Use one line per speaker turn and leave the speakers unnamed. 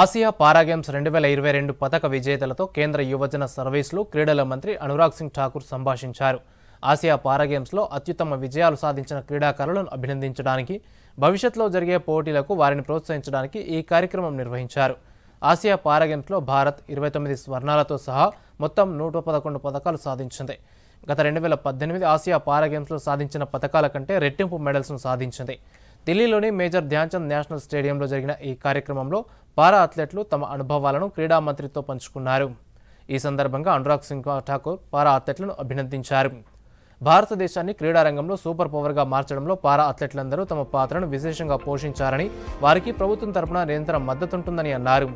Asia పారాగేమ్స్ రెండు వేల ఇరవై రెండు పథక విజేతలతో కేంద్ర యువజన సర్వీసులు క్రీడల మంత్రి అనురాగ్ సింగ్ ఠాకూర్ సంభాషించారు ఆసియా పారాగేమ్స్లో అత్యుత్తమ విజయాలు సాధించిన క్రీడాకారులను అభినందించడానికి భవిష్యత్తులో జరిగే పోటీలకు వారిని ప్రోత్సహించడానికి ఈ కార్యక్రమం నిర్వహించారు ఆసియా పారాగేమ్స్లో భారత్ ఇరవై తొమ్మిది స్వర్ణాలతో సహా మొత్తం నూట పదకొండు పథకాలు సాధించింది గత రెండు వేల పద్దెనిమిది ఆసియా పారాగేమ్స్లో సాధించిన పథకాల కంటే రెట్టింపు మెడల్స్ను సాధించింది ఢిల్లీలోని మేజర్ ధ్యాన్చంద్ నేషనల్ స్టేడియంలో జరిగిన ఈ కార్యక్రమంలో పారా అథ్లెట్లు తమ అనుభవాలను క్రీడా మంత్రితో పంచుకున్నారు ఈ సందర్భంగా అనురాగ్ సింగ్ ఠాకూర్ పారా అథ్లెట్లను అభినందించారు భారతదేశాన్ని క్రీడారంగంలో సూపర్ పవర్గా మార్చడంలో పారా అథ్లెట్లందరూ తమ పాత్రను విశేషంగా పోషించారని వారికి ప్రభుత్వం తరపున నిరంతరం మద్దతుంటుందని అన్నారు